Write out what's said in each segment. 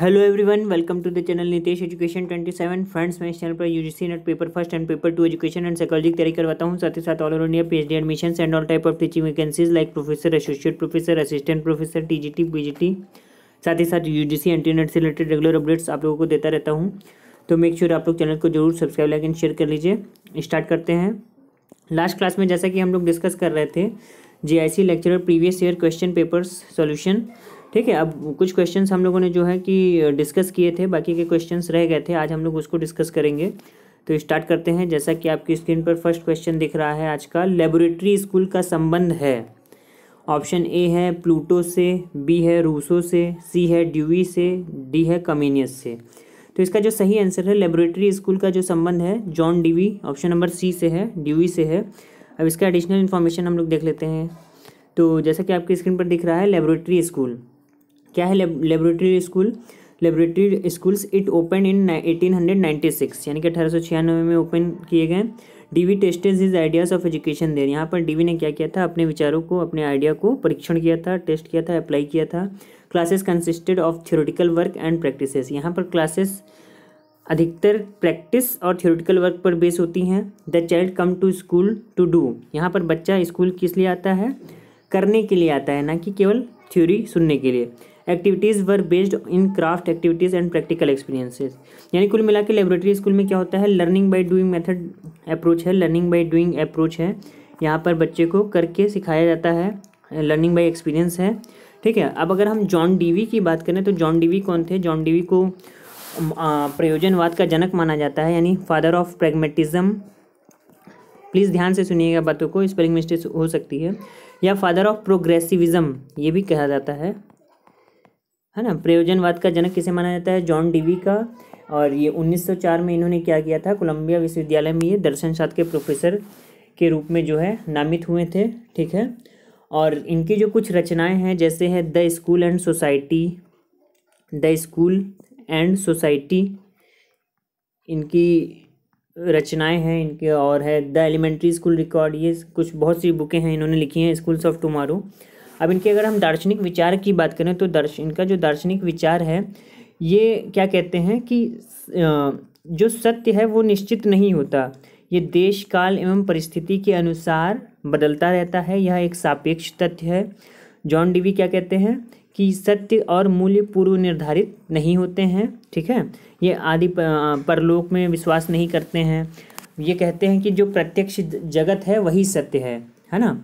hello everyone welcome to the channel Nitesh education twenty seven friends मैं इस channel पर UGC NET paper first and paper two education and psychology की तैयारी करवाता हूँ साथ ही साथ all over India PhD admission and all type of teaching vacancies like professor associate professor assistant professor TGT PGT साथ ही साथ यू जी e से रिलेटेड रेगुलर अपडेट्स आप लोगों को देता रहता हूँ तो मेक श्योर sure आप लोग चैनल को जरूर सब्सक्राइब लाइक एंड शेयर कर लीजिए स्टार्ट करते हैं लास्ट क्लास में जैसा कि हम लोग डिस्कस कर रहे थे जे lecture previous year question papers solution ठीक है अब कुछ क्वेश्चंस हम लोगों ने जो है कि डिस्कस किए थे बाकी के क्वेश्चंस रह गए थे आज हम लोग उसको डिस्कस करेंगे तो स्टार्ट करते हैं जैसा कि आपकी स्क्रीन पर फर्स्ट क्वेश्चन दिख रहा है आज का लेबोरेटरी स्कूल का संबंध है ऑप्शन ए है प्लूटो से बी है रूसो से सी है ड्यूई से डी है कमीनियस से तो इसका जो सही आंसर है लेबोरेटरी स्कूल का जो संबंध है John Dewey option number C से है ड्यूई से है अब इसका एडिशनल इन्फॉर्मेशन हम लोग देख लेते हैं तो जैसा कि आपकी स्क्रीन पर दिख रहा है लेबोरेटरी स्कूल क्या है laboratory school laboratory schools it open in 1896 यानी कि अठारह में ओपन किए गए Dewey tested his ideas of education there यहाँ पर डीवी ने क्या किया था अपने विचारों को अपने आइडिया को परीक्षण किया था टेस्ट किया था अप्लाई किया था classes consisted of theoretical work and practices यहाँ पर क्लासेस अधिकतर प्रैक्टिस और थ्योरेटिकल वर्क पर बेस होती हैं the child come to school to do यहाँ पर बच्चा स्कूल किस लिए आता है करने के लिए आता है ना कि केवल थ्योरी सुनने के लिए activities were based in craft activities and practical experiences यानी कुल मिला के लेबोरेटरी स्कूल में क्या होता है learning by doing method approach है लर्निंग बाई डूइंग अप्रोच है यहाँ पर बच्चे को करके सिखाया जाता है लर्निंग बाई एक्सपीरियंस है ठीक है अब अगर हम जॉन डीवी की बात करें तो जॉन डीवी कौन थे जॉन डीवी को प्रयोजनवाद का जनक माना जाता है यानी फादर ऑफ प्रेगमेटिज्म प्लीज़ ध्यान से सुनिएगा बातों को स्पेलिंग मिस्टेक हो सकती है या फादर ऑफ प्रोग्रेसिविज़म ये भी कहा जाता है है ना प्रयोजनवाद का जनक किसे माना जाता है जॉन डीवी का और ये 1904 में इन्होंने क्या किया था कोलंबिया विश्वविद्यालय में ये दर्शनशास्त्र के प्रोफेसर के रूप में जो है नामित हुए थे ठीक है और इनकी जो कुछ रचनाएं हैं जैसे है the school and society the school and society इनकी रचनाएं हैं इनके और है द एलिमेंट्री स्कूल रिकॉर्ड ये कुछ बहुत सी बुकें हैं इन्होंने लिखी हैं स्कूल्स ऑफ टुमारो अब इनके अगर हम दार्शनिक विचार की बात करें तो दर्श इनका जो दार्शनिक विचार है ये क्या कहते हैं कि जो सत्य है वो निश्चित नहीं होता ये देश काल एवं परिस्थिति के अनुसार बदलता रहता है यह एक सापेक्ष तथ्य है जॉन डीवी क्या कहते हैं कि सत्य और मूल्य पूर्व निर्धारित नहीं होते हैं ठीक है ये आदि परलोक में विश्वास नहीं करते हैं ये कहते हैं कि जो प्रत्यक्ष जगत है वही सत्य है है ना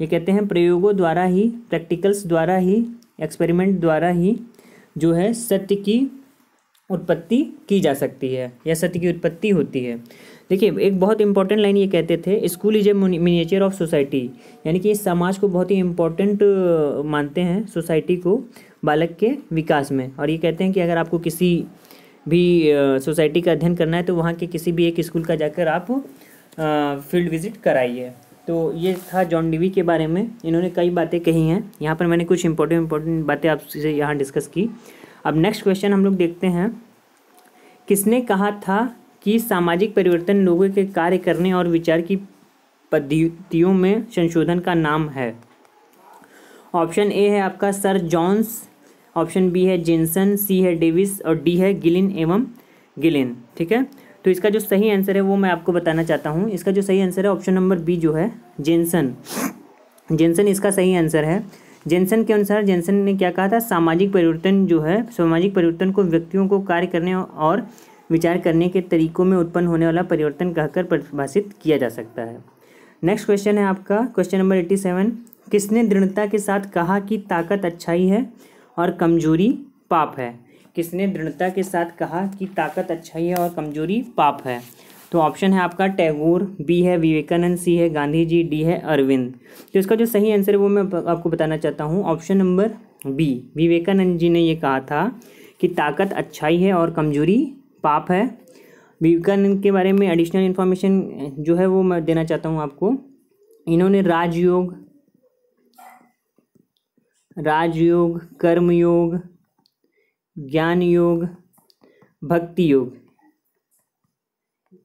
ये कहते हैं प्रयोगों द्वारा ही प्रैक्टिकल्स द्वारा ही एक्सपेरिमेंट द्वारा ही जो है सत्य की उत्पत्ति की जा सकती है या सत्य की उत्पत्ति होती है देखिए एक बहुत इंपॉर्टेंट लाइन ये कहते थे school is a miniature of society यानी कि इस समाज को बहुत ही इम्पोर्टेंट मानते हैं सोसाइटी को बालक के विकास में और ये कहते हैं कि अगर आपको किसी भी सोसाइटी का अध्ययन करना है तो वहाँ के किसी भी एक स्कूल का जाकर आप फील्ड विज़िट कराइए तो ये था जॉन डीवी के बारे में इन्होंने कई बातें कही हैं यहाँ पर मैंने कुछ इंपॉर्टेंट इंपॉर्टेंट बातें आपसे यहाँ डिस्कस की अब नेक्स्ट क्वेश्चन हम लोग देखते हैं किसने कहा था कि सामाजिक परिवर्तन लोगों के कार्य करने और विचार की पद्धतियों में संशोधन का नाम है ऑप्शन ए है आपका सर जॉन्स ऑप्शन बी है जेनसन सी है डेविस और डी है गिलिन एवं गिलिन ठीक है तो इसका जो सही आंसर है वो मैं आपको बताना चाहता हूँ इसका जो सही आंसर है ऑप्शन नंबर बी जो है जेंसन जेंसन इसका सही आंसर है जेंसन के अनुसार जेंसन ने क्या कहा था सामाजिक परिवर्तन जो है सामाजिक परिवर्तन को व्यक्तियों को कार्य करने और विचार करने के तरीकों में उत्पन्न होने वाला परिवर्तन कहकर परिभाषित किया जा सकता है नेक्स्ट क्वेश्चन है आपका क्वेश्चन नंबर एट्टी सेवन किसने दृढ़ता के साथ कहा कि ताकत अच्छाई है और कमजोरी पाप है किसने दृढ़ता के साथ कहा कि ताकत अच्छाई है और कमजोरी पाप है तो ऑप्शन है आपका टैगोर बी है विवेकानंद सी है गांधी जी डी है अरविंद तो इसका जो सही आंसर है वो मैं आपको बताना चाहता हूँ option number B Vivekananda ji ने ये कहा था कि ताकत अच्छाई है और कमजोरी पाप है विवेकानंद के बारे में एडिशनल इन्फॉर्मेशन जो है वो मैं देना चाहता हूँ आपको इन्होंने राजयोग राजयोग कर्मयोग ज्ञान योग भक्ति योग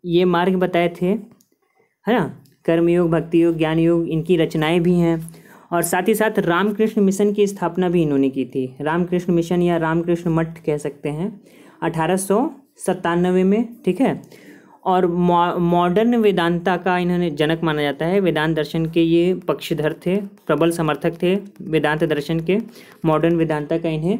ये मार्ग बताए थे है ना कर्मयोग भक्ति योग ज्ञान योग इनकी रचनाएं भी हैं और साथ ही साथ रामकृष्ण मिशन की स्थापना भी इन्होंने की थी रामकृष्ण मिशन या रामकृष्ण मठ कह सकते हैं अठारह में ठीक है और मॉडर्न वेदांता का इन्होंने जनक माना जाता है वेदांत दर्शन के ये पक्षधर थे प्रबल समर्थक थे वेदांत दर्शन के मॉडर्न वेदांता का इन्हें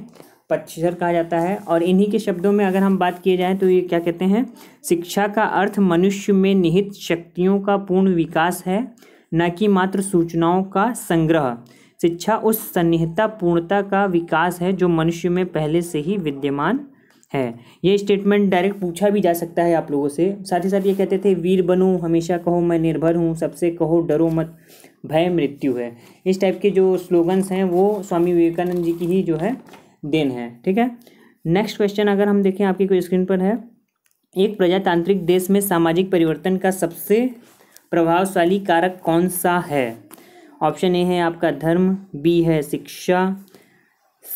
पक्षर कहा जाता है और इन्हीं के शब्दों में अगर हम बात किए जाएँ तो ये क्या कहते हैं शिक्षा का अर्थ मनुष्य में निहित शक्तियों का पूर्ण विकास है न कि मात्र सूचनाओं का संग्रह शिक्षा उस सन्निहता पूर्णता का विकास है जो मनुष्य में पहले से ही विद्यमान है ये स्टेटमेंट डायरेक्ट पूछा भी जा सकता है आप लोगों से साथ ही साथ ये कहते थे वीर बनो हमेशा कहो मैं निर्भर हूँ सबसे कहो डरो मत भय मृत्यु है इस टाइप के जो स्लोगन्स हैं वो स्वामी विवेकानंद जी की ही जो है देन है ठीक है नेक्स्ट क्वेश्चन अगर हम देखें आपकी कोई स्क्रीन पर है एक प्रजातांत्रिक देश में सामाजिक परिवर्तन का सबसे प्रभावशाली कारक कौन सा है ऑप्शन ए है आपका धर्म बी है शिक्षा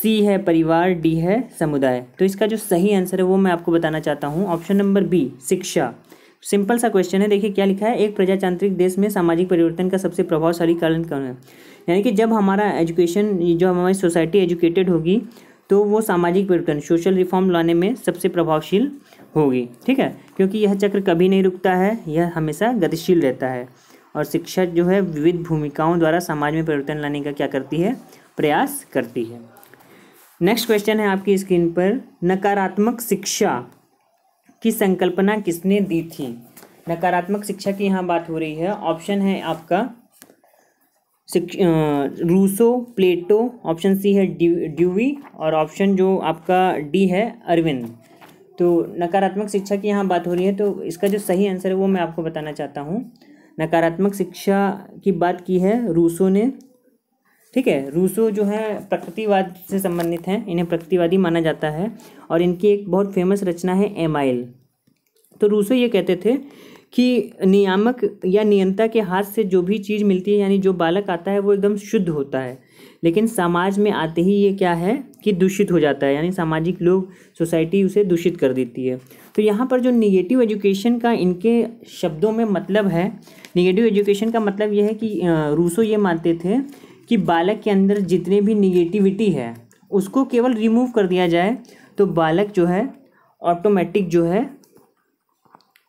सी है परिवार डी है समुदाय तो इसका जो सही आंसर है वो मैं आपको बताना चाहता हूँ ऑप्शन नंबर बी शिक्षा सिंपल सा क्वेश्चन है देखिए क्या लिखा है एक प्रजातांत्रिक देश में सामाजिक परिवर्तन का सबसे प्रभावशाली कारण कौन है यानी कि जब हमारा एजुकेशन जो हमारी सोसाइटी एजुकेटेड होगी तो वो सामाजिक परिवर्तन सोशल रिफॉर्म लाने में सबसे प्रभावशील होगी ठीक है क्योंकि यह चक्र कभी नहीं रुकता है यह हमेशा गतिशील रहता है और शिक्षा जो है विविध भूमिकाओं द्वारा समाज में परिवर्तन लाने का क्या करती है प्रयास करती है नेक्स्ट क्वेश्चन है आपकी स्क्रीन पर नकारात्मक शिक्षा की संकल्पना किसने दी थी नकारात्मक शिक्षा की यहाँ बात हो रही है ऑप्शन है आपका रूसो प्लेटो ऑप्शन सी है ड्यूवी और ऑप्शन जो आपका डी है अरविंद तो नकारात्मक शिक्षा की यहाँ बात हो रही है तो इसका जो सही आंसर है वो मैं आपको बताना चाहता हूँ नकारात्मक शिक्षा की बात की है रूसो ने ठीक है रूसो जो है प्रकृतिवाद से संबंधित हैं इन्हें प्रकृतिवादी माना जाता है और इनकी एक बहुत फेमस रचना है एमाइल तो रूसो ये कहते थे कि नियामक या नियंता के हाथ से जो भी चीज़ मिलती है यानी जो बालक आता है वो एकदम शुद्ध होता है लेकिन समाज में आते ही ये क्या है कि दूषित हो जाता है यानी सामाजिक लोग सोसाइटी उसे दूषित कर देती है तो यहाँ पर जो निगेटिव एजुकेशन का इनके शब्दों में मतलब है निगेटिव एजुकेशन का मतलब यह है कि रूसो ये मानते थे कि बालक के अंदर जितने भी निगेटिविटी है उसको केवल रिमूव कर दिया जाए तो बालक जो है ऑटोमेटिक जो है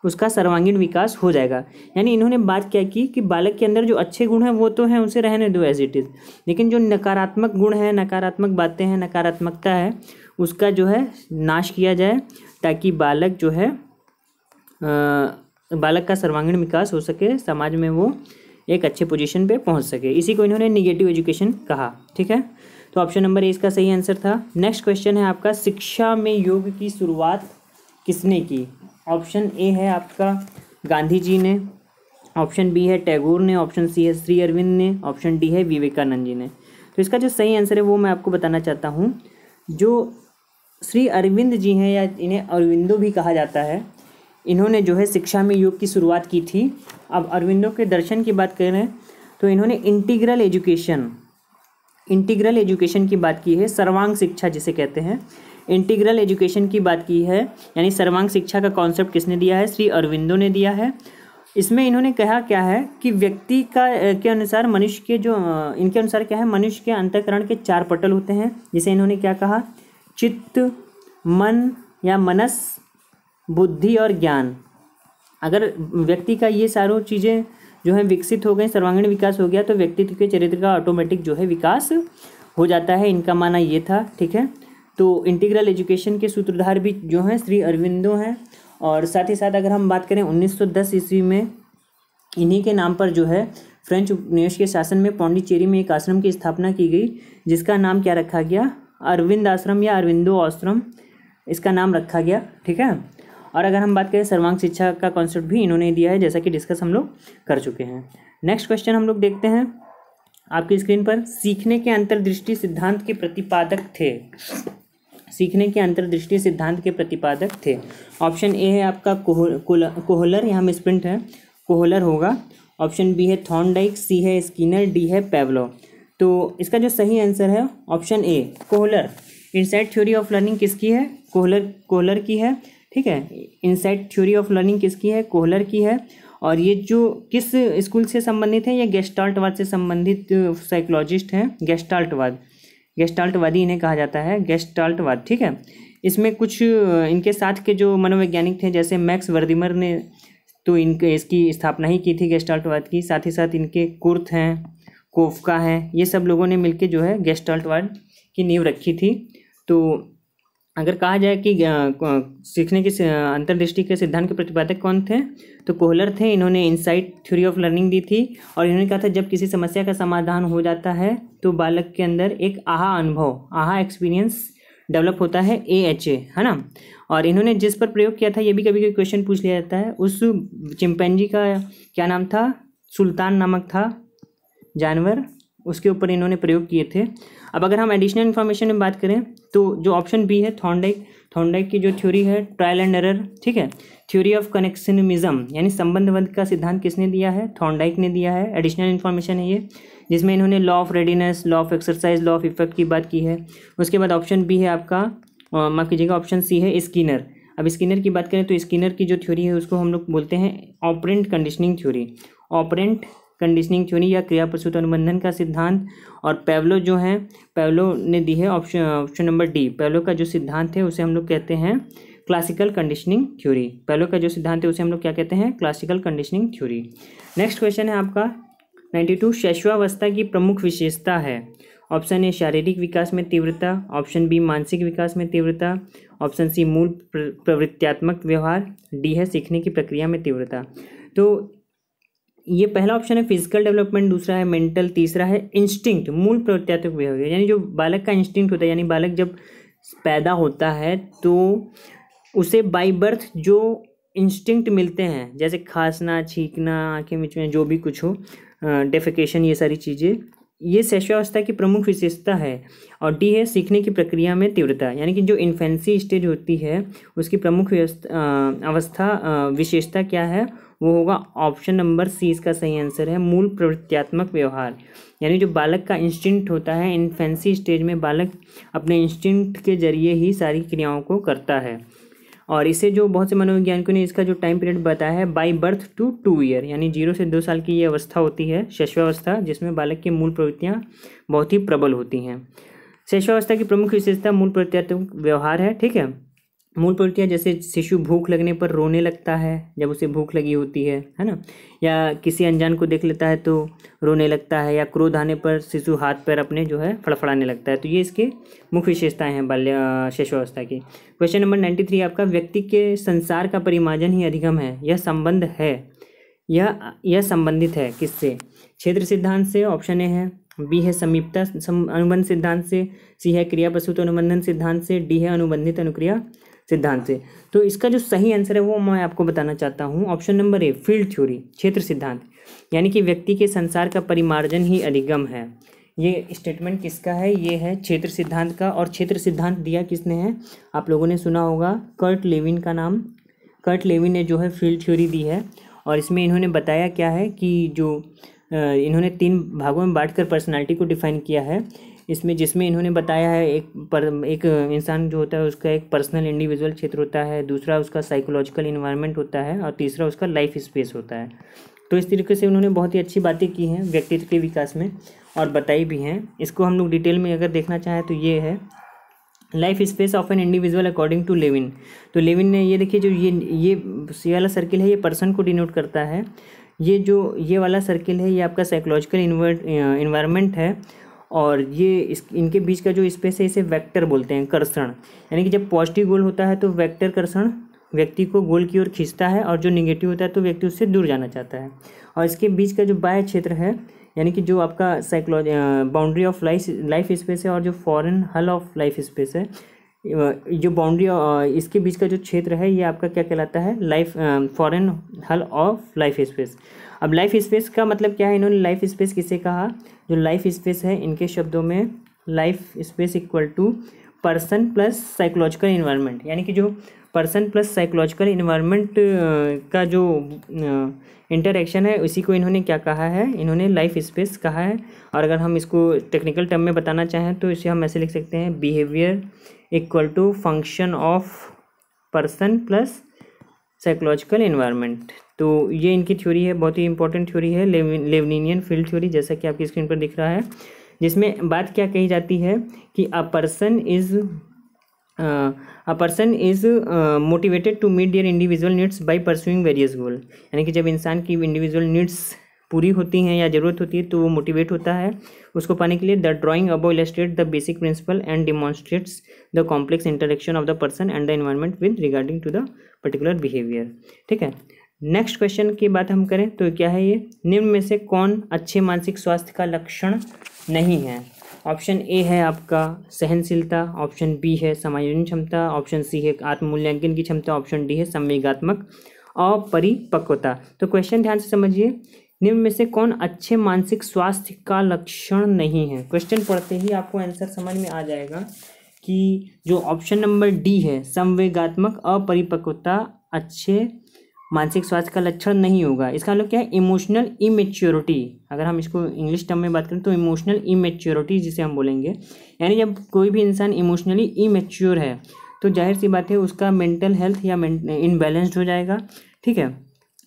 उसका सर्वांगीण विकास हो जाएगा यानी इन्होंने बात क्या की कि बालक के अंदर जो अच्छे गुण हैं वो तो हैं उसे रहने दो एज इट इज़ लेकिन जो नकारात्मक गुण है नकारात्मक बातें हैं नकारात्मकता है उसका जो है नाश किया जाए ताकि बालक जो है बालक का सर्वांगीण विकास हो सके समाज में वो एक अच्छे पोजिशन पर पहुँच सके इसी को इन्होंने निगेटिव एजुकेशन कहा ठीक है तो ऑप्शन नंबर ए इसका सही आंसर था नेक्स्ट क्वेश्चन है आपका शिक्षा में योग की शुरुआत किसने की ऑप्शन ए है आपका गांधी जी ने ऑप्शन बी है टैगोर ने ऑप्शन सी है श्री अरविंद ने ऑप्शन डी है विवेकानंद जी ने तो इसका जो सही आंसर है वो मैं आपको बताना चाहता हूँ जो श्री अरविंद जी हैं या इन्हें अरविंदो भी कहा जाता है इन्होंने जो है शिक्षा में योग की शुरुआत की थी अब अरविंदो के दर्शन की बात करें तो इन्होंने इंटीग्रल एजुकेशन इंटीग्रल एजुकेशन की बात की है सर्वांग शिक्षा जिसे कहते हैं इंटीग्रल एजुकेशन की बात की है यानी सर्वांग शिक्षा का कॉन्सेप्ट किसने दिया है श्री अरविंदो ने दिया है इसमें इन्होंने कहा क्या है कि व्यक्ति का के अनुसार मनुष्य के जो इनके अनुसार क्या है मनुष्य के अंतकरण के चार पटल होते हैं जिसे इन्होंने क्या कहा चित्त मन या मनस बुद्धि और ज्ञान अगर व्यक्ति का ये सारों चीज़ें जो है विकसित हो गए सर्वांगीण विकास हो गया तो व्यक्तित्व के चरित्र का ऑटोमेटिक जो है विकास हो जाता है इनका माना ये था ठीक है तो इंटीग्रल एजुकेशन के सूत्रधार भी जो हैं श्री अरविंदो हैं और साथ ही साथ अगर हम बात करें 1910 ईस्वी में इन्हीं के नाम पर जो है फ्रेंच उपनिवेश के शासन में पौंडीचेरी में एक आश्रम की स्थापना की गई जिसका नाम क्या रखा गया अरविंद आश्रम या अरविंदो आश्रम इसका नाम रखा गया ठीक है और अगर हम बात करें सर्वांग शिक्षा का कॉन्सेप्ट भी इन्होंने दिया है जैसा कि डिस्कस हम लोग कर चुके हैं नेक्स्ट क्वेश्चन हम लोग देखते हैं आपकी स्क्रीन पर सीखने के अंतर्दृष्टि सिद्धांत के प्रतिपादक थे सीखने के अंतर्दृष्टि सिद्धांत के प्रतिपादक थे ऑप्शन ए है आपका कोहलर यहाँ स्प्रिंट है कोहलर होगा ऑप्शन बी है थॉर्नडाइक सी है स्किनर डी है पेवलो तो इसका जो सही आंसर है option A Kohler insight theory of learning किसकी है कोहलर कोहलर की है ठीक है इनसाइड थ्योरी ऑफ लर्निंग किसकी है कोहलर की है और ये जो किस स्कूल से संबंधित है ये गेस्टाल्टवाद से संबंधित साइकोलॉजिस्ट हैं गेस्टाल्टवाद गेस्टाल्टवादी इन्हें कहा जाता है गेस्टाल्टवाद ठीक है इसमें कुछ इनके साथ के जो मनोवैज्ञानिक थे जैसे मैक्स वर्दिमर ने तो इनके इसकी स्थापना ही की थी गेस्टाल्टवाद की साथ ही साथ इनके कुर्थ हैं कोफका हैं ये सब लोगों ने मिलकर जो है गेस्टाल्टवाद की नींव रखी थी तो अगर कहा जाए कि सीखने की अंतर्दृष्टि के सिद्धांत के प्रतिपादक कौन थे तो कोहलर थे इन्होंने इनसाइट थ्योरी ऑफ लर्निंग दी थी और इन्होंने कहा था जब किसी समस्या का समाधान हो जाता है तो बालक के अंदर एक आहा अनुभव आहा एक्सपीरियंस डेवलप होता है ए एच ए है ना और इन्होंने जिस पर प्रयोग किया था ये भी कभी कभी क्वेश्चन पूछ लिया जाता है उस चिंपैनजी का क्या नाम था सुल्तान नामक था जानवर उसके ऊपर इन्होंने प्रयोग किए थे अब अगर हम एडिशनल इन्फॉर्मेशन में बात करें तो जो ऑप्शन बी है थॉन्डाइक थॉन्डाइक की जो थ्योरी है ट्रायल एंड एरर ठीक है थ्योरी ऑफ कनेक्शनिज्म यानी संबंधबंध का सिद्धांत किसने दिया है थॉन्डाइक ने दिया है एडिशनल इन्फॉर्मेशन है ये जिसमें इन्होंने law of readiness law of exercise law of effect की बात की है उसके बाद ऑप्शन बी है आपका माफ कीजिएगा ऑप्शन सी है स्किनर अब स्किनर की बात करें तो स्किनर की जो थ्योरी है उसको हम लोग बोलते हैं operant conditioning theory operant conditioning theory या क्रिया प्रसूत अनुबंधन का सिद्धांत और पैवलो जो है पैवलो ने दी है option option number D Pavlov का जो सिद्धांत है उसे हम लोग कहते हैं क्लासिकल कंडीशनिंग थ्योरी पैवलो का जो सिद्धांत है उसे हम लोग क्या कहते हैं classical conditioning theory next question है आपका नाइन्टी टू शैशवावस्था की प्रमुख विशेषता है ऑप्शन ए शारीरिक विकास में तीव्रता ऑप्शन बी मानसिक विकास में तीव्रता ऑप्शन सी मूल प्रवृत्त्यात्मक व्यवहार डी है सीखने की प्रक्रिया में तीव्रता तो ये पहला ऑप्शन है फिजिकल डेवलपमेंट दूसरा है मेंटल तीसरा है इंस्टिंक्ट मूल प्रत्यात्मक बिहेवियर यानी जो बालक का इंस्टिंक्ट होता है यानी बालक जब पैदा होता है तो उसे बाई बर्थ जो इंस्टिंक्ट मिलते हैं जैसे खांसना छींकना आँखें बीच में जो भी कुछ हो डेफिकेशन ये सारी चीज़ें ये शैशवावस्था की प्रमुख विशेषता है और डी है सीखने की प्रक्रिया में तीव्रता यानी कि जो इन्फेंसी स्टेज होती है उसकी प्रमुख अवस्था विशेषता क्या है वो होगा ऑप्शन नंबर सी इसका सही आंसर है मूल प्रवृत्तियात्मक व्यवहार यानी जो बालक का इंस्टिंक्ट होता है इन फैंसी स्टेज में बालक अपने इंस्टिंक्ट के जरिए ही सारी क्रियाओं को करता है और इसे जो बहुत से मनोवैज्ञानिकों ने इसका जो टाइम पीरियड बताया है by birth to two year यानी जीरो से दो साल की ये अवस्था होती है शैशवावस्था जिसमें बालक की मूल प्रवृत्तियाँ बहुत ही प्रबल होती हैं शैशवावस्था की प्रमुख विशेषता मूल प्रत्यात्मक व्यवहार है ठीक है मूल प्रवृत्तियाँ जैसे शिशु भूख लगने पर रोने लगता है जब उसे भूख लगी होती है है ना या किसी अनजान को देख लेता है तो रोने लगता है या क्रोध आने पर शिशु हाथ पैर अपने जो है फड़फड़ाने लगता है तो ये इसके मुख्य विशेषताएं हैं बाल्य शिशुअवस्था की क्वेश्चन नंबर नाइन्टी थ्री आपका व्यक्ति के संसार का परिमार्जन ही अधिगम है यह संबंध है यह यह संबंधित है किससे क्षेत्र सिद्धांत से ऑप्शन ए है बी है समीपता अनुबंध सिद्धांत से सी है क्रिया प्रसूत अनुबंधन सिद्धांत से डी है अनुबंधित अनुक्रिया सिद्धांत से तो इसका जो सही आंसर है वो मैं आपको बताना चाहता हूँ option number A field theory क्षेत्र सिद्धांत यानी कि व्यक्ति के संसार का परिमार्जन ही अधिगम है ये स्टेटमेंट किसका है ये है क्षेत्र सिद्धांत का और क्षेत्र सिद्धांत दिया किसने है आप लोगों ने सुना होगा कर्ट लेविन का नाम कर्ट लेविन ने जो है फील्ड थ्योरी दी है और इसमें इन्होंने बताया क्या है कि जो इन्होंने तीन भागों में बांटकर पर्सनालिटी को डिफाइन किया है इसमें जिसमें इन्होंने बताया है एक पर एक इंसान जो होता है उसका एक पर्सनल इंडिविजुअल क्षेत्र होता है दूसरा उसका साइकोलॉजिकल इन्वायरमेंट होता है और तीसरा उसका लाइफ स्पेस होता है तो इस तरीके से उन्होंने बहुत ही अच्छी बातें की हैं व्यक्तित्व के विकास में और बताई भी हैं इसको हम लोग डिटेल में अगर देखना चाहें तो ये है life space of an individual according to Lewin तो लेविन ने ये देखिए जो ये ये वाला सर्किल है ये पर्सन को डिनोट करता है ये जो ये वाला सर्किल है ये आपका साइकोलॉजिकल इन्वायरमेंट है और ये इस इनके बीच का जो स्पेस है इसे वेक्टर बोलते हैं कर्षण यानी कि जब पॉजिटिव गोल होता है तो वेक्टर कर्षण व्यक्ति को गोल की ओर खींचता है और जो निगेटिव होता है तो व्यक्ति उससे दूर जाना चाहता है और इसके बीच का जो बाह्य क्षेत्र है यानी कि जो आपका psychology boundary of life life space है और जो foreign hull of life space है जो बाउंड्री इसके बीच का जो क्षेत्र है ये आपका क्या कहलाता है life foreign hull of life space अब लाइफ स्पेस का मतलब क्या है इन्होंने लाइफ स्पेस किसे कहा जो लाइफ स्पेस है इनके शब्दों में life space equal to person plus psychological environment यानी कि जो पर्सन प्लस साइकोलॉजिकल इन्वायरमेंट का जो इंटरेक्शन है उसी को इन्होंने क्या कहा है इन्होंने लाइफ स्पेस कहा है और अगर हम इसको टेक्निकल टर्म में बताना चाहें तो इसे हम ऐसे लिख सकते हैं behaviour equal to function of person plus psychological environment तो ये इनकी थ्योरी है बहुत ही इंपॉर्टेंट थ्योरी है लेवनियन फील्ड थ्योरी जैसा कि आपकी स्क्रीन पर दिख रहा है जिसमें बात क्या कही जाती है कि a person is a person is motivated to meet their individual needs by pursuing various goal यानी कि जब इंसान की इंडिविजुअल नीड्स पूरी होती हैं या ज़रूरत होती है तो वो मोटिवेट होता है उसको पाने के लिए the drawing above illustrate the basic principle and demonstrates the complex interaction of the person and the environment with regarding to the particular behaviour ठीक है नेक्स्ट क्वेश्चन की बात हम करें तो क्या है ये निम्न में से कौन अच्छे मानसिक स्वास्थ्य का लक्षण नहीं है ऑप्शन ए है आपका सहनशीलता ऑप्शन बी है समायोजन क्षमता ऑप्शन सी है आत्ममूल्यांकन की क्षमता ऑप्शन डी है संवेगात्मक अपरिपक्वता तो क्वेश्चन ध्यान से समझिए निम्न में से कौन अच्छे मानसिक स्वास्थ्य का लक्षण नहीं है क्वेश्चन पढ़ते ही आपको आंसर समझ में आ जाएगा कि जो ऑप्शन नंबर डी है संवेगात्मक अपरिपक्वता अच्छे मानसिक स्वास्थ्य का लक्षण नहीं होगा इसका मतलब क्या है इमोशनल इमेच्योरिटी अगर हम इसको इंग्लिश टर्म में बात करें तो इमोशनल इमेच्योरिटी जिसे हम बोलेंगे यानी जब कोई भी इंसान इमोशनली इमेच्योर है तो जाहिर सी बात है उसका मेंटल हेल्थ या इनबैलेंस्ड हो जाएगा ठीक है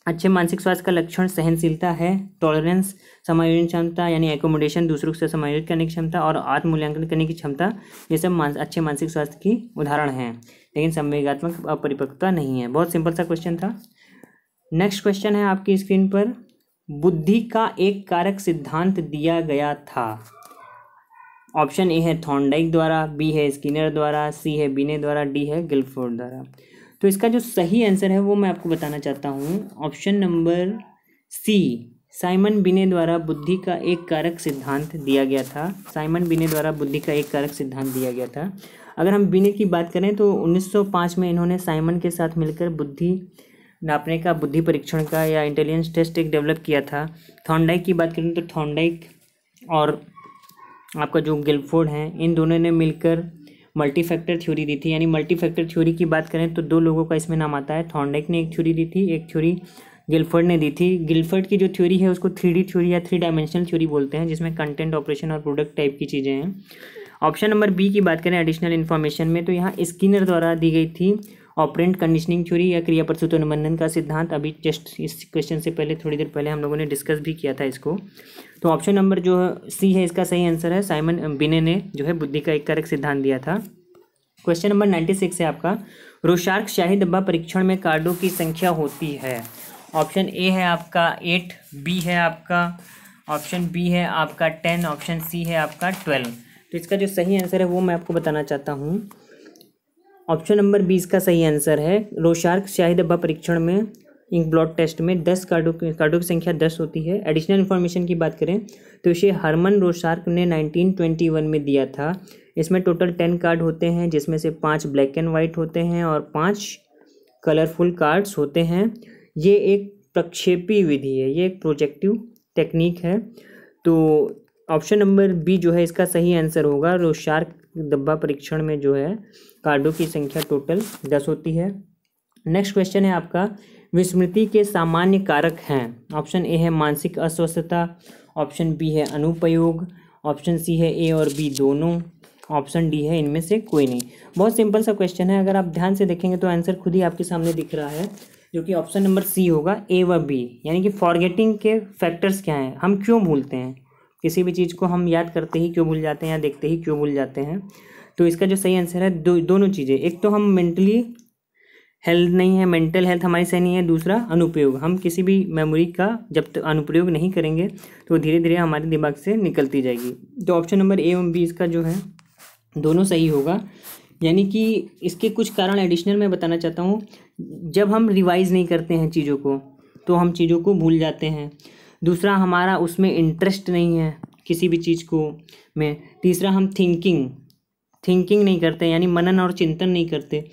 अच्छे मानसिक स्वास्थ्य का लक्षण सहनशीलता है टॉलरेंस समायोजन क्षमता यानी एकोमोडेशन दूसरों से समायोजित करने की क्षमता और आत्ममूल्यांकन करने की क्षमता ये सब मान, अच्छे मानसिक स्वास्थ्य की उदाहरण हैं लेकिन संवेगात्मक अपरिपक्वता नहीं है बहुत सिंपल सा क्वेश्चन था नेक्स्ट क्वेश्चन है आपकी स्क्रीन पर बुद्धि का एक कारक सिद्धांत दिया गया था ऑप्शन ए है थॉन्डाइक द्वारा बी है स्किनर द्वारा सी है बीने द्वारा डी है गिल्फोर्ड द्वारा तो इसका जो सही आंसर है वो मैं आपको बताना चाहता हूँ ऑप्शन नंबर सी साइमन बिने द्वारा बुद्धि का एक कारक सिद्धांत दिया गया था साइमन बिने द्वारा बुद्धि का एक कारक सिद्धांत दिया गया था अगर हम बिने की बात करें तो 1905 में इन्होंने साइमन के साथ मिलकर बुद्धि नापने का बुद्धि परीक्षण का या इंटेलिजेंस टेस्ट एक डेवलप किया था थॉन्डाइक की बात करें तो थॉन्डाइक और आपका जो गिल्फोर्ड हैं इन दोनों ने मिलकर मल्टी फैक्टर थ्योरी दी थी यानी मल्टी फैक्टर थ्योरी की बात करें तो दो लोगों का इसमें नाम आता है थॉन्डेक ने एक थ्योरी दी थी एक थ्योरी गिल्फर्ड ने दी थी गिल्फर्ड की जो थ्योरी है उसको थ्री थ्योरी या थ्री डायमेंशनल थ्योरी बोलते हैं जिसमें कंटेंट ऑपरेशन और प्रोडक्ट टाइप की चीज़ें हैं ऑप्शन नंबर बी की बात करें एडिशनल इन्फॉर्मेशन में तो यहाँ स्किनर द्वारा दी गई थी ऑपरेंट कंडीशनिंग थ्योरी या क्रिया प्रसूत अनुबंधन का सिद्धांत अभी जस्ट इस क्वेश्चन से पहले थोड़ी देर पहले हम लोगों ने डिस्कस भी किया था इसको तो ऑप्शन नंबर जो है सी है इसका सही आंसर है साइमन बिने ने जो है बुद्धि का एक कारक सिद्धांत दिया था क्वेश्चन नंबर नाइन्टी सिक्स है आपका रोशार्क शाही डब्बा परीक्षण में कार्डों की संख्या होती है ऑप्शन ए है आपका एट बी है आपका ऑप्शन बी है आपका टेन ऑप्शन सी है आपका ट्वेल्व तो इसका जो सही आंसर है वो मैं आपको बताना चाहता हूँ ऑप्शन नंबर बीस का सही आंसर है रोशार्क शाही दबा परीक्षण में इंक ब्लॉट टेस्ट में दस कार्डों कार्डों की संख्या दस होती है एडिशनल इन्फॉर्मेशन की बात करें तो इसे हरमन रोशार्क ने 1921 में दिया था इसमें टोटल टेन कार्ड होते हैं जिसमें से पाँच ब्लैक एंड वाइट होते हैं और पाँच कलरफुल कार्ड्स होते हैं ये एक प्रक्षेपी विधि है ये एक प्रोजेक्टिव टेक्निक है तो ऑप्शन नंबर बी जो है इसका सही आंसर होगा रोशार्क डब्बा परीक्षण में जो है कार्डों की संख्या टोटल दस होती है नेक्स्ट क्वेश्चन है आपका विस्मृति के सामान्य कारक हैं ऑप्शन ए है मानसिक अस्वस्थता ऑप्शन बी है अनुपयोग ऑप्शन सी है ए और बी दोनों ऑप्शन डी है इनमें से कोई नहीं बहुत सिंपल सा क्वेश्चन है अगर आप ध्यान से देखेंगे तो आंसर खुद ही आपके सामने दिख रहा है जो कि ऑप्शन नंबर सी होगा ए व बी यानी कि फॉरगेटिंग के फैक्टर्स क्या हैं हम क्यों भूलते हैं किसी भी चीज़ को हम याद करते ही क्यों भूल जाते हैं या देखते ही क्यों भूल जाते हैं तो इसका जो सही आंसर है दो दोनों चीज़ें एक तो हम मेंटली हेल्थ नहीं है मेंटल हेल्थ हमारी सही नहीं है दूसरा अनुपयोग हम किसी भी मेमोरी का जब तक तो अनुप्रयोग नहीं करेंगे तो धीरे धीरे हमारे दिमाग से निकलती जाएगी तो option number A M B इसका जो है दोनों सही होगा यानी कि इसके कुछ कारण एडिशनल मैं बताना चाहता हूँ जब हम रिवाइज़ नहीं करते हैं चीज़ों को तो हम चीज़ों को भूल जाते हैं दूसरा हमारा उसमें इंटरेस्ट नहीं है किसी भी चीज़ को में तीसरा हम थिंकिंग थिंकिंग नहीं करते यानी मनन और चिंतन नहीं करते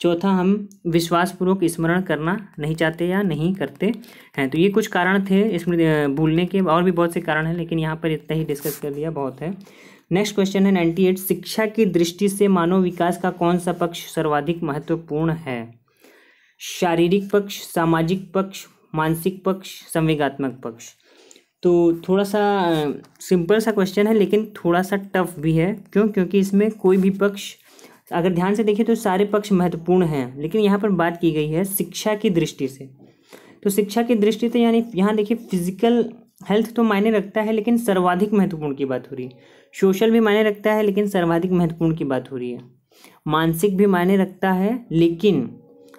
चौथा हम विश्वासपूर्वक स्मरण करना नहीं चाहते या नहीं करते हैं तो ये कुछ कारण थे इसमें भूलने के और भी बहुत से कारण हैं लेकिन यहाँ पर इतना ही डिस्कस कर लिया बहुत है नेक्स्ट क्वेश्चन है नाइन्टी एट शिक्षा की दृष्टि से मानव विकास का कौन सा पक्ष सर्वाधिक महत्वपूर्ण है शारीरिक पक्ष सामाजिक पक्ष मानसिक पक्ष संवेगात्मक पक्ष तो थोड़ा सा सिंपल सा क्वेश्चन है लेकिन थोड़ा सा टफ भी है क्यों क्योंकि इसमें कोई भी पक्ष अगर ध्यान से देखें तो सारे पक्ष महत्वपूर्ण हैं लेकिन यहाँ पर बात की गई है शिक्षा की दृष्टि से तो शिक्षा की दृष्टि से यानी यहाँ देखिए फिजिकल हेल्थ तो मायने रखता है लेकिन सर्वाधिक महत्वपूर्ण की बात हो रही है सोशल भी मायने रखता है लेकिन सर्वाधिक महत्वपूर्ण की बात हो रही है मानसिक भी मायने रखता है लेकिन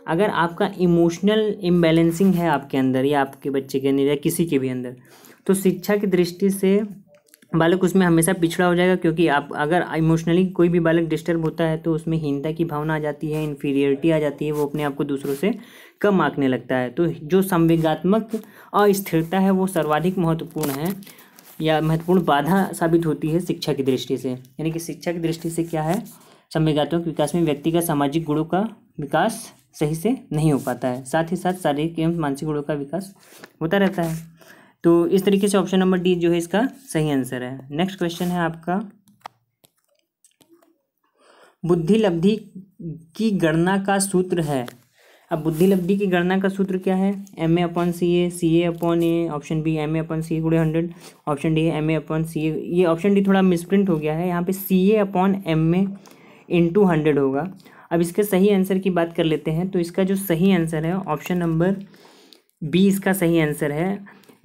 अगर आपका इमोशनल इम्बेलेंसिंग है आपके अंदर या आपके बच्चे के अंदर या किसी के भी अंदर तो शिक्षा की दृष्टि से बालक उसमें हमेशा पिछड़ा हो जाएगा क्योंकि आप अगर इमोशनली कोई भी बालक डिस्टर्ब होता है तो उसमें हीनता की भावना आ जाती है इन्फीरियरिटी आ जाती है वो अपने आप को दूसरों से कम आंकने लगता है तो जो संवेगात्मक अस्थिरता है वो सर्वाधिक महत्वपूर्ण है या महत्वपूर्ण बाधा साबित होती है शिक्षा की दृष्टि से यानी कि शिक्षा की दृष्टि से क्या है संवेगात्मक विकास में व्यक्ति का सामाजिक गुणों का विकास सही से नहीं हो पाता है साथ ही साथ शारीरिक एवं मानसिक गुणों का विकास होता रहता है तो इस तरीके से ऑप्शन नंबर डी जो है इसका सही आंसर है नेक्स्ट क्वेश्चन है आपका बुद्धि लब्धि की गणना का सूत्र है अब बुद्धि लब्धि की गणना का सूत्र क्या है M A upon C A C A upon A option B M A upon C A गुड़े hundred option D M A upon C A ये ऑप्शन डी थोड़ा मिसप्रिंट हो गया है यहाँ पे C A upon M A into hundred होगा अब इसके सही आंसर की बात कर लेते हैं तो इसका जो सही आंसर है ऑप्शन नंबर बी इसका सही आंसर है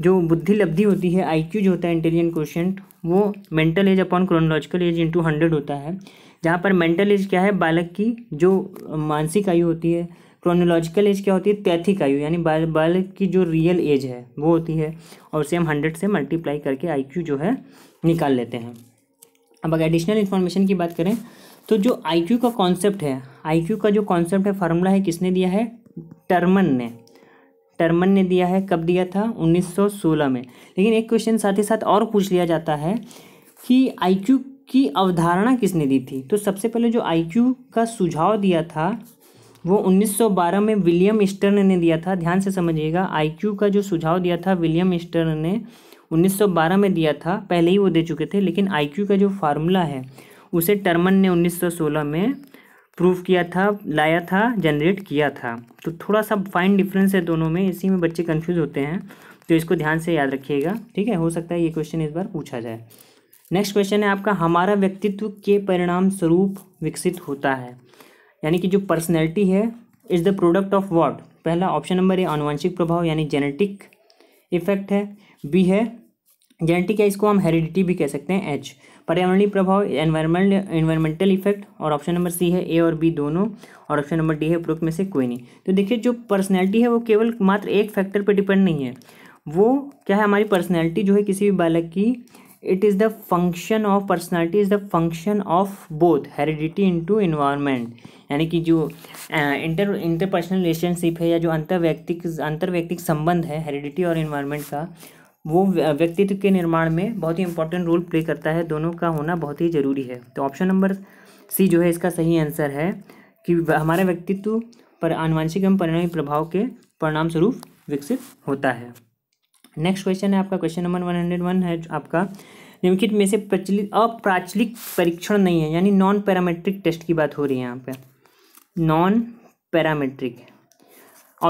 जो बुद्धि लब्धि होती है आईक्यू जो होता है इंटेलिजेंट क्वेश्चन वो mental age upon chronological age into hundred होता है जहाँ पर मेंटल एज क्या है बालक की जो मानसिक आयु होती है क्रोनोलॉजिकल एज क्या होती है तैथिक आयु यानी बाल बालक की जो रियल एज है वो होती है और उसे हम हंड्रेड से मल्टीप्लाई करके आई जो है निकाल लेते हैं अब अगर एडिशनल इन्फॉर्मेशन की बात करें तो जो आई क्यू का कॉन्सेप्ट है आई क्यू का जो कॉन्सेप्ट है फार्मूला है किसने दिया है टर्मन ने टर्मन ने दिया है कब दिया था 1916 में लेकिन एक क्वेश्चन साथ ही साथ और पूछ लिया जाता है कि आई की अवधारणा किसने दी थी तो सबसे पहले जो आई का सुझाव दिया था वो 1912 में विलियम स्टर्न ने दिया था ध्यान से समझिएगा आईक्यू का जो सुझाव दिया था विलियम स्टर्न ने 1912 में दिया था पहले ही वो दे चुके थे लेकिन क्यू का जो फार्मूला है उसे टर्मन ने 1916 में प्रूव किया था लाया था जनरेट किया था तो थोड़ा सा फाइन डिफरेंस है दोनों में इसी में बच्चे कंफ्यूज होते हैं तो इसको ध्यान से याद रखिएगा ठीक है हो सकता है ये क्वेश्चन इस बार पूछा जाए नेक्स्ट क्वेश्चन है आपका हमारा व्यक्तित्व के परिणाम स्वरूप विकसित होता है यानी कि जो पर्सनैलिटी है is the product of what पहला ऑप्शन नंबर ए आनुवंशिक प्रभाव यानी जेनेटिक इफेक्ट है बी है जेनेटिक है इसको हम हेरिडिटी भी कह सकते हैं एच पर्यावरणीय प्रभाव एनवायरमेंट एनवायरमेंटल इफेक्ट और ऑप्शन नंबर सी है ए और बी दोनों और ऑप्शन नंबर डी है उपरोक्त में से कोई नहीं तो देखिए जो पर्सनैलिटी है वो केवल मात्र एक फैक्टर पर डिपेंड नहीं है वो क्या है हमारी पर्सनैलिटी जो है किसी भी बालक की it is the function of personality is the function of both heredity to environment यानी कि जो इंटर इंटरपर्सनल रिलेशनशिप है या जो अंतर व्यक्तिक संबंध है हेरिडिटी और इन्वायरमेंट का वो व्यक्तित्व के निर्माण में बहुत ही इंपॉर्टेंट रोल प्ले करता है दोनों का होना बहुत ही ज़रूरी है तो ऑप्शन नंबर सी जो है इसका सही आंसर है कि हमारा व्यक्तित्व पर आनुवंशिक एवं परिणामी प्रभाव के परिणाम स्वरूप विकसित होता है नेक्स्ट क्वेश्चन है आपका question number one hundred one है आपका निम्नलिखित में से प्रचलित अप्राचलिक परीक्षण नहीं है यानी नॉन पैरामेट्रिक टेस्ट की बात हो रही है यहाँ पे नॉन पैरामेट्रिक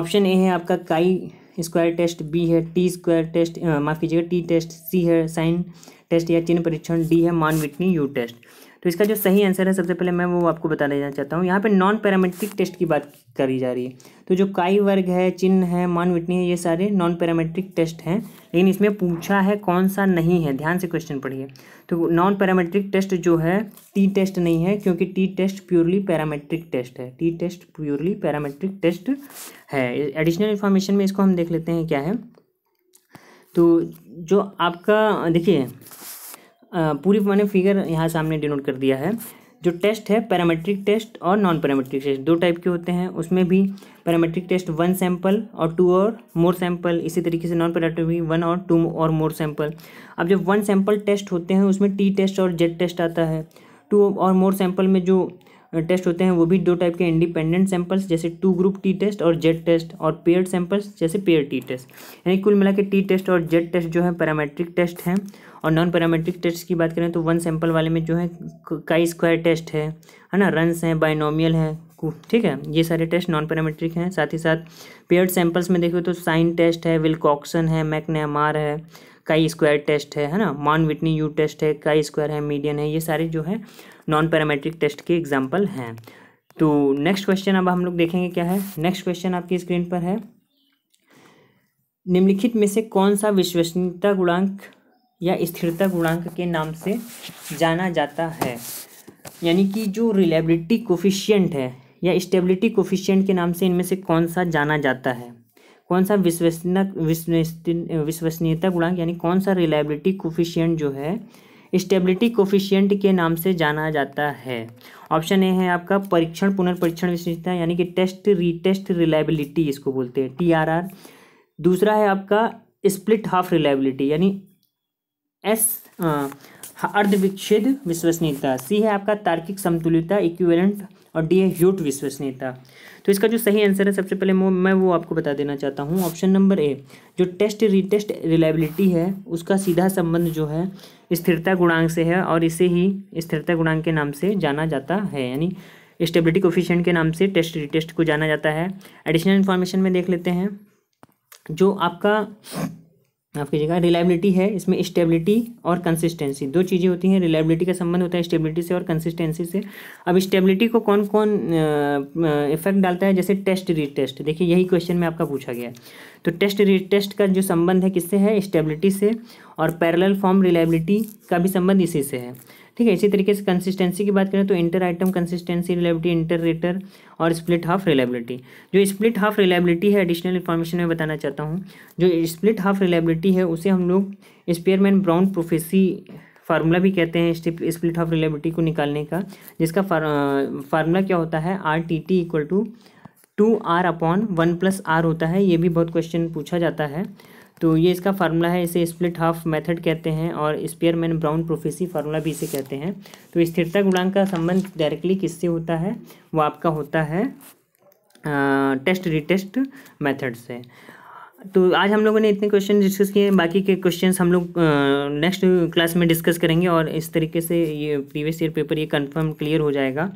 ऑप्शन ए है आपका काई स्क्वायर टेस्ट बी है टी स्क्वायर टेस्ट माफ़ कीजिएगा टी टेस्ट सी है साइन टेस्ट या चिन्ह परीक्षण डी है विटनी यू टेस्ट तो इसका जो सही आंसर है सबसे पहले मैं वो आपको बता देना चाहता हूँ यहाँ पर नॉन पैरामेट्रिक टेस्ट की बात करी जा रही है तो जो काई वर्ग है चिन्ह है मान विटनी है ये सारे नॉन पैरामेट्रिक टेस्ट हैं लेकिन इसमें पूछा है कौन सा नहीं है ध्यान से क्वेश्चन पढ़िए तो नॉन पैरामेट्रिक टेस्ट जो है टी टेस्ट नहीं है क्योंकि T test purely parametric test है T test purely parametric test है एडिशनल इन्फॉर्मेशन में इसको हम देख लेते हैं क्या है तो जो आपका देखिए पूरी मैंने फिगर यहाँ सामने डिनोट कर दिया है जो टेस्ट है पैरामेट्रिक टेस्ट और नॉन पैरामेट्रिक टेस्ट दो टाइप के होते हैं उसमें भी पैरामेट्रिक टेस्ट वन सैंपल और टू और मोर सैंपल इसी तरीके से नॉन पैरामेट्रिक भी वन और टू और मोर सैंपल अब जब वन सैंपल टेस्ट होते हैं उसमें टी टेस्ट और जेड टेस्ट आता है टू और मोर सैंपल में जो टेस्ट होते हैं वो भी दो टाइप के इंडिपेंडेंट सैंपल्स जैसे टू ग्रुप टी टेस्ट और जेड टेस्ट और पेयर सैंपल्स जैसे पेयर टी टेस्ट यानी कुल मिला के टी टेस्ट और जेड टेस्ट जो है पैरामेट्रिक टेस्ट हैं और नॉन पैरामेट्रिक टेस्ट की बात करें तो वन सैंपल वाले में जो है काई स्क्वायर टेस्ट है है ना रनस हैं बाइनोमियल है ठीक है ये सारे टेस्ट नॉन पैरामेट्रिक हैं साथ ही साथ पेयर सैंपल्स में देखो तो साइन टेस्ट है विलकॉक्सन है मैकनेमार है काई स्क्वायर टेस्ट है है ना मॉन विटनी यू टेस्ट है काई स्क्वायर है मीडियन है ये सारे जो है नॉन पैरामेट्रिक टेस्ट के एग्जाम्पल हैं तो नेक्स्ट क्वेश्चन अब हम लोग देखेंगे क्या है नेक्स्ट क्वेश्चन आपकी स्क्रीन पर है निम्नलिखित में से कौन सा विश्वसनीयता गुणांक या स्थिरता गुणांक के नाम से जाना जाता है यानी कि जो रिलेबिलिटी कोफिशियंट है या स्टेबिलिटी कोफिशियंट के नाम से इनमें से कौन सा जाना जाता है कौन सा विश्वसनीयता विश्वसनीयता गुणांक यानी कौन सा रिलायबिलिटी कोफिशियंट जो है स्टेबिलिटी कोफिशियंट के नाम से जाना जाता है ऑप्शन ए है आपका परीक्षण पुनर्परीक्षण विश्वसनीयता यानी कि टेस्ट रीटेस्ट रिलायबिलिटी इसको बोलते हैं टी आर आर दूसरा है आपका स्प्लिट हाफ रिलायबिलिटी यानी एस अर्धविच्छेद विश्वसनीयता सी है आपका तार्किक समतुल्यता इक्विवेलेंट और डी है ह्यूट विश्वसनीयता तो इसका जो सही आंसर है सबसे पहले मैं वो आपको बता देना चाहता हूँ ऑप्शन नंबर ए जो टेस्ट रीटेस्ट रिलायबिलिटी है उसका सीधा संबंध जो है स्थिरता गुणांक से है और इसे ही स्थिरता गुणांक के नाम से जाना जाता है यानी स्टेबिलिटी कोफिशियंट के नाम से टेस्ट रिटेस्ट को जाना जाता है एडिशनल इन्फॉर्मेशन में देख लेते हैं जो आपका माफ कीजिएगा रिलायबिलिटी है इसमें स्टेबिलिटी और कंसिस्टेंसी दो चीज़ें होती हैं रिलायबिलिटी का संबंध होता है स्टेबिलिटी से और कंसिस्टेंसी से अब स्टेबिलिटी को कौन कौन इफेक्ट डालता है जैसे टेस्ट रीटेस्ट देखिए यही क्वेश्चन में आपका पूछा गया है तो टेस्ट रिटेस्ट का जो संबंध है किससे है स्टेबिलिटी से और पैरेलल फॉर्म रिलायबिलिटी का भी संबंध इसी से है ठीक है इसी तरीके से कंसिस्टेंसी की बात करें तो inter item consistency reliability inter rater और स्प्लिट हाफ रिलायबिलिटी जो स्प्लिट हाफ रिलायबिलिटी है एडिशनल इन्फॉर्मेशन में बताना चाहता हूँ जो स्प्लिट हाफ रिलायबिलिटी है उसे हम लोग स्पेयरमैन ब्राउन प्रोफेसी फार्मूला भी कहते हैं स्प्लिट हाफ रिलायबिलिटी को निकालने का जिसका फार्मूला क्या होता है R T T equal to two R upon one plus R होता है ये भी बहुत क्वेश्चन पूछा जाता है तो ये इसका फार्मूला है इसे स्प्लिट हाफ मेथड कहते हैं और मैन ब्राउन प्रोफेसी फार्मूला भी इसे कहते हैं तो स्थिरता गुणांक का संबंध डायरेक्टली किससे होता है वो आपका होता है टेस्ट रिटेस्ट मेथड से तो आज हम लोगों ने इतने क्वेश्चन डिस्कस किए बाकी के क्वेश्चन हम लोग नेक्स्ट क्लास में डिस्कस करेंगे और इस तरीके से ये प्रीवियस ईयर पेपर ये कन्फर्म क्लियर हो जाएगा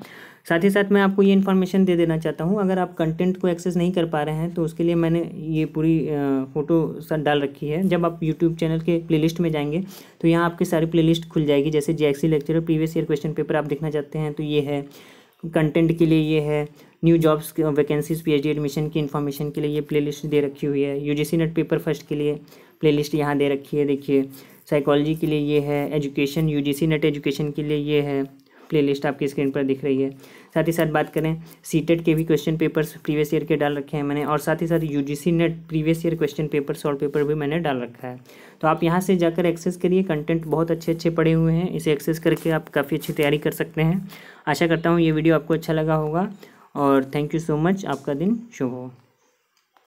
साथ ही साथ मैं आपको ये इन्फॉर्मेशन दे देना चाहता हूँ अगर आप कंटेंट को एक्सेस नहीं कर पा रहे हैं तो उसके लिए मैंने ये पूरी फ़ोटो सर डाल रखी है जब आप यूट्यूब चैनल के प्ले में जाएंगे तो यहाँ आपकी सारी प्ले खुल जाएगी जैसे जे lecture previous year question paper आप देखना चाहते हैं तो ये है कंटेंट के लिए ये है new jobs vacancies PhD admission की इन्फॉर्मेशन के लिए ये प्लेलिस्ट दे रखी हुई है यूजीसी नेट पेपर फर्स्ट के लिए प्लेलिस्ट यहाँ दे रखी है देखिए साइकोलॉजी के लिए ये है एजुकेशन यूजीसी नेट एजुकेशन के लिए ये है प्लेलिस्ट आपकी स्क्रीन पर दिख रही है साथ ही साथ बात करें सीटेट के भी क्वेश्चन पेपर्स प्रीवियस ईयर के डाल रखे हैं मैंने और साथ ही साथ U NET previous year question paper solve paper भी मैंने डाल रखा है तो आप यहाँ से जाकर एक्सेस करिए कंटेंट बहुत अच्छे अच्छे पड़े हुए हैं इसे एक्सेस करके आप काफ़ी अच्छी तैयारी कर सकते हैं आशा करता हूँ ये वीडियो आपको अच्छा लगा होगा और थैंक यू सो मच आपका दिन शुभ हो